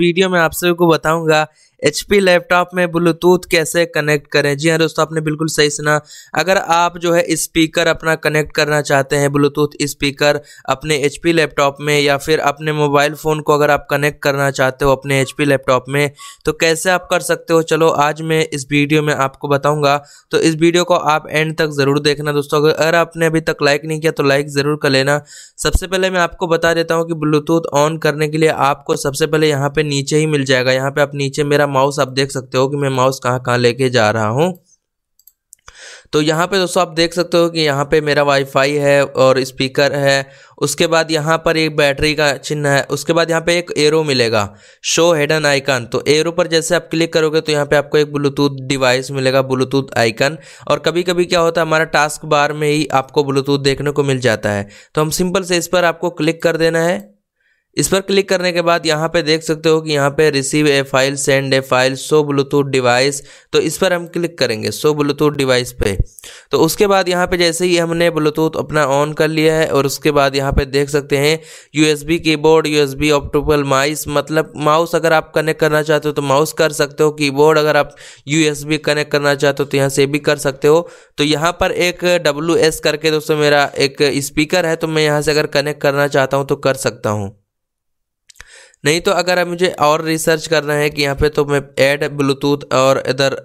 video में आप सभी को बताऊंगा एच लैपटॉप में ब्लूटूथ कैसे कनेक्ट करें जी हाँ दोस्तों आपने बिल्कुल सही सुना अगर आप जो है स्पीकर अपना कनेक्ट करना चाहते हैं ब्लूटूथ स्पीकर अपने एच लैपटॉप में या फिर अपने मोबाइल फ़ोन को अगर आप कनेक्ट करना चाहते हो अपने एच लैपटॉप में तो कैसे आप कर सकते हो चलो आज मैं इस वीडियो में आपको बताऊँगा तो इस वीडियो को आप एंड तक ज़रूर देखना दोस्तों अगर आपने अभी तक लाइक नहीं किया तो लाइक ज़रूर कर लेना सबसे पहले मैं आपको बता देता हूँ कि ब्लूटूथ ऑन करने के लिए आपको सबसे पहले यहाँ पर नीचे ही मिल जाएगा यहाँ पर आप नीचे मेरा माउस आप देख सकते हो कि मैं माउस कहाँ कहाँ लेके जा रहा हूँ तो यहाँ पे दोस्तों आप देख सकते हो कि यहाँ पे मेरा वाईफाई है और स्पीकर है उसके बाद यहाँ पर एक बैटरी का चिन्ह है उसके बाद यहाँ पे एक एरो मिलेगा शो हेडन आइकन तो एरो पर जैसे आप क्लिक करोगे तो यहाँ पे आपको एक ब्लूटूथ डिवाइस मिलेगा ब्लूटूथ आइकन और कभी कभी क्या होता है हमारा टास्क बार में ही आपको ब्लूटूथ देखने को मिल जाता है तो हम सिंपल से इस पर आपको क्लिक कर देना है इस पर क्लिक करने के बाद यहाँ पे देख सकते हो कि यहाँ पे receive a file send a file so Bluetooth device तो इस पर हम क्लिक करेंगे सो ब्लूटूथ डिवाइस पे तो उसके बाद यहाँ पे जैसे ही हमने ब्लूटूथ अपना ऑन कर लिया है और उसके बाद यहाँ पे देख सकते हैं USB keyboard USB optical mice मतलब माउस अगर आप कनेक्ट करना चाहते हो तो माउस कर सकते हो की अगर आप यू कनेक्ट करना चाहते हो तो यहाँ से भी कर सकते हो तो यहाँ पर एक डब्ल्यू करके दोस्तों मेरा एक स्पीकर है तो मैं यहाँ से अगर कनेक्ट करना चाहता हूँ तो कर सकता हूँ नहीं तो अगर मुझे और रिसर्च करना है कि यहाँ पे तो मैं ऐड ब्लूटूथ और इधर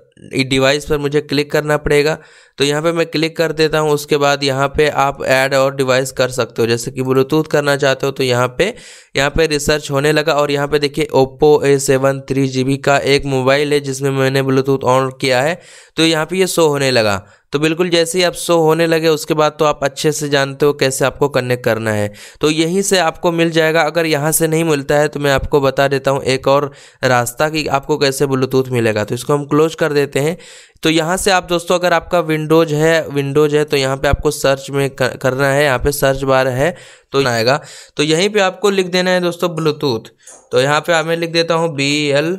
डिवाइस पर मुझे क्लिक करना पड़ेगा तो यहाँ पे मैं क्लिक कर देता हूँ उसके बाद यहाँ पे आप ऐड और डिवाइस कर सकते हो जैसे कि ब्लूटूथ करना चाहते हो तो यहाँ पे यहाँ पे रिसर्च होने लगा और यहाँ पे देखिए Oppo A seven three G B का एक मोबाइल है जिसमें मैंने ब्लूटूथ ऑन किया है तो यहाँ पर ये यह शो होने लगा तो बिल्कुल जैसे ही आप शो होने लगे उसके बाद तो आप अच्छे से जानते हो कैसे आपको कनेक्ट करना है तो यहीं से आपको मिल जाएगा अगर यहाँ से नहीं मिलता है तो मैं आपको बता देता हूँ एक और रास्ता कि आपको कैसे ब्लूटूथ मिलेगा तो इसको हम क्लोज कर देते हैं तो यहाँ से आप दोस्तों अगर आपका विंडोज है विंडोज है तो यहाँ पे आपको सर्च में करना है यहाँ पे सर्च बार है तो आएगा तो यहीं पे आपको लिख देना है दोस्तों ब्लूटूथ तो यहाँ पे मैं लिख देता हूँ बी एल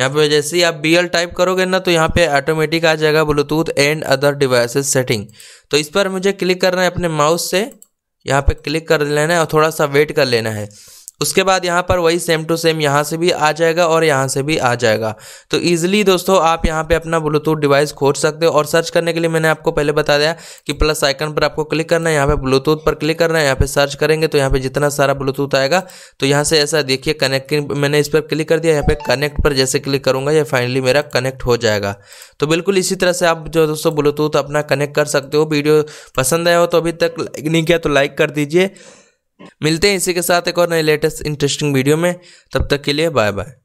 यहाँ पे जैसे ही आप बी एल टाइप करोगे ना तो यहाँ पे ऑटोमेटिक आ जाएगा Bluetooth and other devices setting तो इस पर मुझे क्लिक करना है अपने माउस से यहाँ पे क्लिक कर लेना है और थोड़ा सा वेट कर लेना है उसके बाद यहाँ पर वही सेम टू सेम यहाँ से भी आ जाएगा और यहाँ से भी आ जाएगा तो ईजिली दोस्तों आप यहाँ पे अपना ब्लूटूथ डिवाइस खोज सकते हो और सर्च करने के लिए मैंने आपको पहले बता दिया कि प्लस आइकन पर आपको क्लिक करना है यहाँ पे ब्लूटूथ पर क्लिक करना है यहाँ पे सर्च करेंगे तो यहाँ पे जितना सारा ब्लूटूथ आएगा तो यहाँ से ऐसा देखिए कनेक्ट मैंने इस पर क्लिक कर दिया यहाँ पे कनेक्ट पर जैसे क्लिक करूँगा यह फाइनली मेरा कनेक्ट हो जाएगा तो बिल्कुल इसी तरह से आप जो दोस्तों ब्लूटूथ अपना कनेक्ट कर सकते हो वीडियो पसंद आया हो तो अभी तक लाइक नहीं किया तो लाइक कर दीजिए मिलते हैं इसी के साथ एक और नए लेटेस्ट इंटरेस्टिंग वीडियो में तब तक के लिए बाय बाय